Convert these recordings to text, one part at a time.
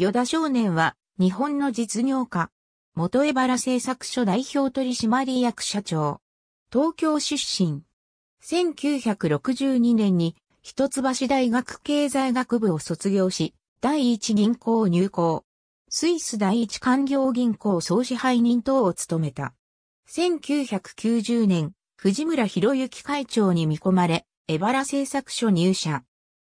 与田少年は、日本の実業家、元江原製作所代表取締役社長、東京出身。1962年に、一橋大学経済学部を卒業し、第一銀行入行。スイス第一官業銀行総支配人等を務めた。1990年、藤村博之会長に見込まれ、江原製作所入社。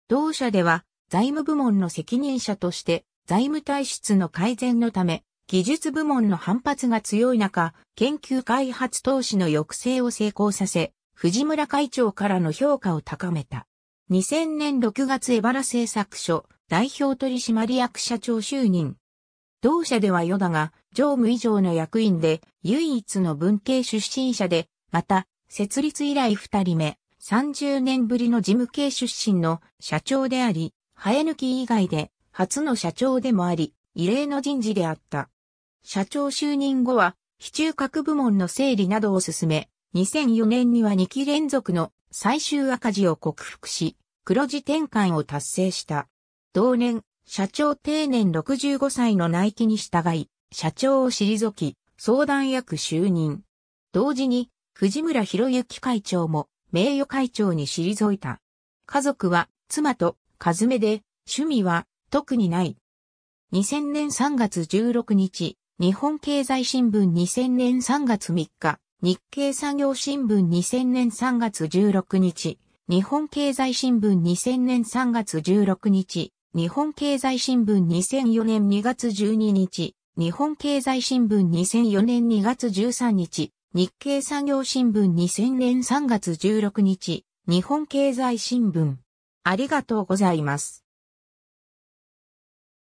同社では、財務部門の責任者として、財務体質の改善のため、技術部門の反発が強い中、研究開発投資の抑制を成功させ、藤村会長からの評価を高めた。2000年6月エバラ製作所代表取締役社長就任。同社ではヨダが常務以上の役員で唯一の文系出身者で、また設立以来二人目、30年ぶりの事務系出身の社長であり、生え抜き以外で初の社長でもあり、異例の人事であった。社長就任後は、非中核部門の整理などを進め、2004年には2期連続の最終赤字を克服し、黒字転換を達成した。同年、社長定年65歳の内規に従い、社長を退き、相談役就任。同時に、藤村博之会長も名誉会長に退いた。家族は妻と和めで、趣味は特にない。2000年3月16日、日本経済新聞2000年3月3日、日経産業新聞2000年3月16日、日本経済新聞2000年3月16日、日本経済新聞2004年2月12日、日本経済新聞2004年2月13日、日経産業新聞2000年3月16日、日本経済新聞。ありがとうございます。